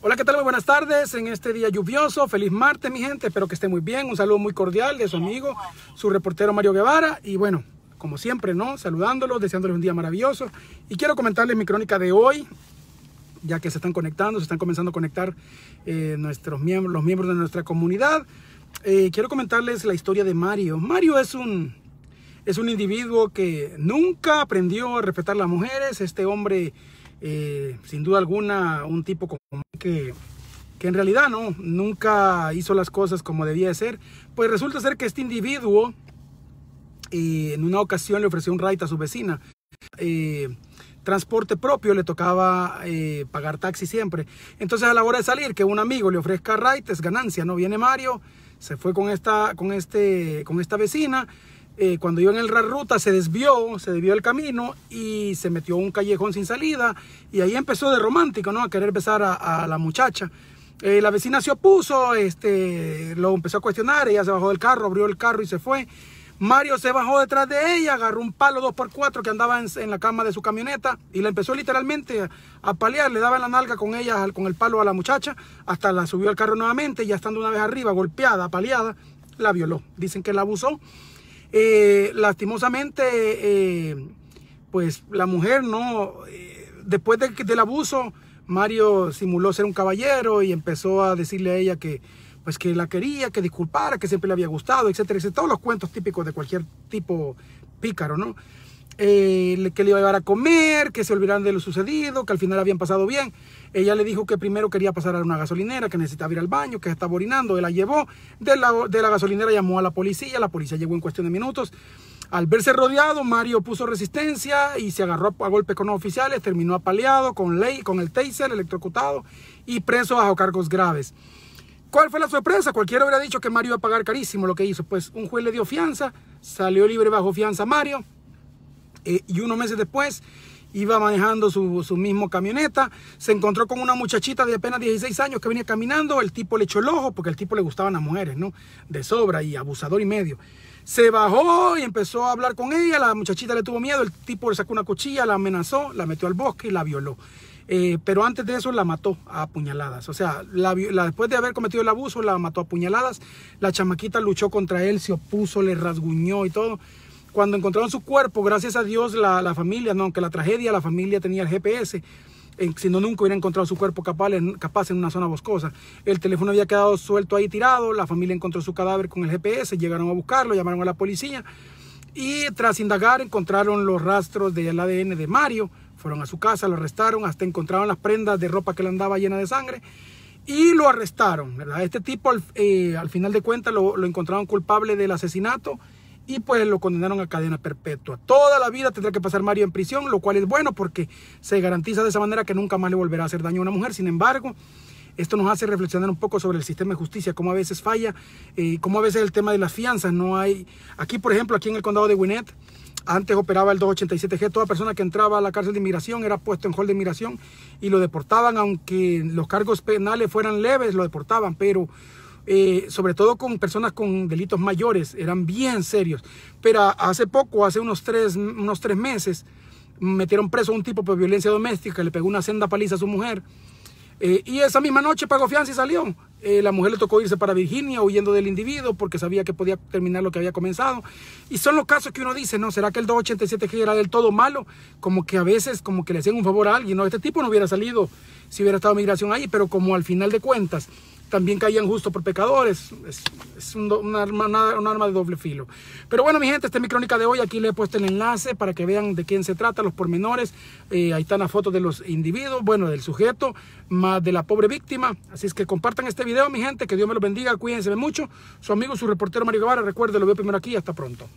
Hola, ¿qué tal? Muy buenas tardes en este día lluvioso. Feliz martes, mi gente. Espero que esté muy bien. Un saludo muy cordial de su amigo, su reportero Mario Guevara. Y bueno, como siempre, ¿no? Saludándolos, deseándoles un día maravilloso. Y quiero comentarles mi crónica de hoy, ya que se están conectando, se están comenzando a conectar eh, nuestros miembros, los miembros de nuestra comunidad. Eh, quiero comentarles la historia de Mario. Mario es un, es un individuo que nunca aprendió a respetar a las mujeres. Este hombre eh, sin duda alguna, un tipo como que, en realidad no, nunca hizo las cosas como debía de ser. Pues resulta ser que este individuo eh, en una ocasión le ofreció un ride a su vecina. Eh, transporte propio le tocaba pagar taxi siempre. Entonces a la hora de salir, que un amigo le ofrezca ride, es ganancia, ¿no? Viene Mario, se fue con esta, con este, con esta vecina eh, cuando iba en el ruta se desvió, se desvió el camino y se metió un callejón sin salida y ahí empezó de romántico, ¿no? A querer besar a, la muchacha. Eh, la vecina se opuso, este, lo empezó a cuestionar, ella se bajó del carro, abrió el carro y se fue. Mario se bajó detrás de ella, agarró un palo 2x4 que andaba en, la cama de su camioneta y la empezó literalmente a, paliar, le daba en la nalga con ella, con el palo a la muchacha, hasta la subió al carro nuevamente y ya estando una vez arriba, golpeada, paliada, la violó. Dicen que la abusó eh, lastimosamente, eh, pues la mujer no, eh, después del abuso, Mario simuló ser un caballero y empezó a decirle a ella que pues que la quería, que disculpara, que siempre le había gustado, etcétera, etcétera. Todos los cuentos típicos de cualquier tipo pícaro, ¿no? Eh, que le iba a llevar a comer, que se olvidaran de lo sucedido, que al final habían pasado bien. Ella le dijo que primero quería pasar a una gasolinera, que necesitaba ir al baño, que estaba orinando. Él la llevó de la, de la gasolinera, llamó a la policía. La policía llegó en cuestión de minutos. Al verse rodeado, Mario puso resistencia y se agarró a golpe con los oficiales, terminó apaleado con, ley, con el taser, electrocutado y preso bajo cargos graves. ¿Cuál fue la sorpresa? Cualquiera hubiera dicho que Mario iba a pagar carísimo lo que hizo. Pues un juez le dio fianza, salió libre bajo fianza Mario. Eh, y unos meses después iba manejando su, mismo camioneta, se encontró con una muchachita de apenas 16 años que venía caminando, el tipo le echó el ojo porque el tipo le gustaban las mujeres, ¿no? De sobra y abusador y medio. Se bajó y empezó a hablar con ella, la muchachita le tuvo miedo, el tipo le sacó una cuchilla, la amenazó, la metió al bosque y la violó. Eh, pero antes de eso la mató a puñaladas. O sea, después de haber cometido el abuso, la mató a puñaladas. La chamaquita luchó contra él, se opuso, le rasguñó y todo cuando encontraron su cuerpo, gracias a Dios, la, familia, no, aunque la tragedia, la familia tenía el GPS, sino eh, si no nunca hubiera encontrado su cuerpo capaz, en una zona boscosa. El teléfono había quedado suelto ahí tirado, la familia encontró su cadáver con el GPS, llegaron a buscarlo, llamaron a la policía y tras indagar encontraron los rastros del ADN de Mario, fueron a su casa, lo arrestaron, hasta encontraron las prendas de ropa que le andaba llena de sangre y lo arrestaron. Este tipo eh, al final de cuentas lo, lo encontraron culpable del asesinato y pues lo condenaron a cadena perpetua. Toda la vida tendrá que pasar Mario en prisión, lo cual es bueno porque se garantiza de esa manera que nunca más le volverá a hacer daño a una mujer. Sin embargo, esto nos hace reflexionar un poco sobre el sistema de justicia, cómo a veces falla, y eh, cómo a veces el tema de las fianzas no hay. Aquí, por ejemplo, aquí en el condado de Winnet antes operaba el 287G, toda persona que entraba a la cárcel de inmigración era puesto en hall de inmigración y lo deportaban, aunque los cargos penales fueran leves, lo deportaban, pero eh, sobre todo con personas con delitos mayores, eran bien serios. Pero hace poco, hace unos tres, unos tres meses, metieron preso a un tipo por violencia doméstica, le pegó una senda paliza a su mujer. Eh, y esa misma noche pagó fianza y salió. Eh, la mujer le tocó irse para Virginia huyendo del individuo porque sabía que podía terminar lo que había comenzado. Y son los casos que uno dice, ¿no? ¿Será que el 287G era del todo malo? Como que a veces como que le hacían un favor a alguien, ¿no? Este tipo no hubiera salido si hubiera estado migración ahí, pero como al final de cuentas también caían justo por pecadores. Es, un, arma, arma, de doble filo. Pero bueno, mi gente, esta es mi crónica de hoy. Aquí le he puesto el enlace para que vean de quién se trata, los pormenores. Eh, ahí están las fotos de los individuos, bueno, del sujeto, más de la pobre víctima. Así es que compartan este video, mi gente. Que Dios me los bendiga. Cuídense mucho. Su amigo, su reportero Mario Guevara. Recuerde, lo veo primero aquí. Hasta pronto.